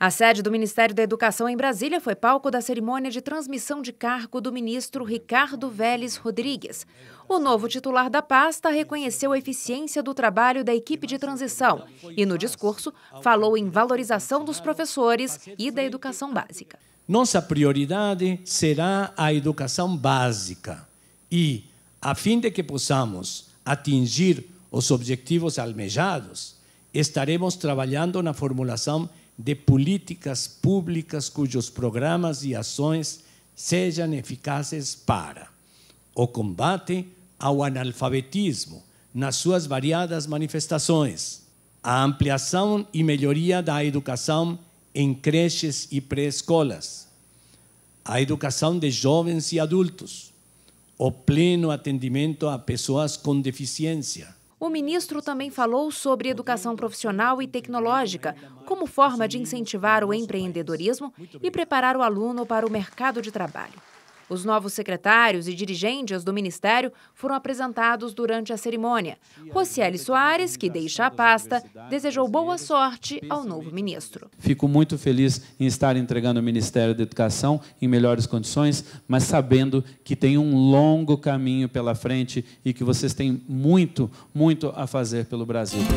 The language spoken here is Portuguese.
A sede do Ministério da Educação em Brasília foi palco da cerimônia de transmissão de cargo do ministro Ricardo Vélez Rodrigues. O novo titular da pasta reconheceu a eficiência do trabalho da equipe de transição e, no discurso, falou em valorização dos professores e da educação básica. Nossa prioridade será a educação básica e, a fim de que possamos atingir os objetivos almejados, estaremos trabalhando na formulação de políticas públicas cujos programas e ações sejam eficazes para o combate ao analfabetismo nas suas variadas manifestações, a ampliação e melhoria da educação em creches e pré-escolas, a educação de jovens e adultos, o pleno atendimento a pessoas com deficiência, o ministro também falou sobre educação profissional e tecnológica, como forma de incentivar o empreendedorismo e preparar o aluno para o mercado de trabalho. Os novos secretários e dirigentes do Ministério foram apresentados durante a cerimônia. Rocieli Soares, que deixa a pasta, desejou boa sorte ao novo ministro. Fico muito feliz em estar entregando o Ministério da Educação em melhores condições, mas sabendo que tem um longo caminho pela frente e que vocês têm muito, muito a fazer pelo Brasil.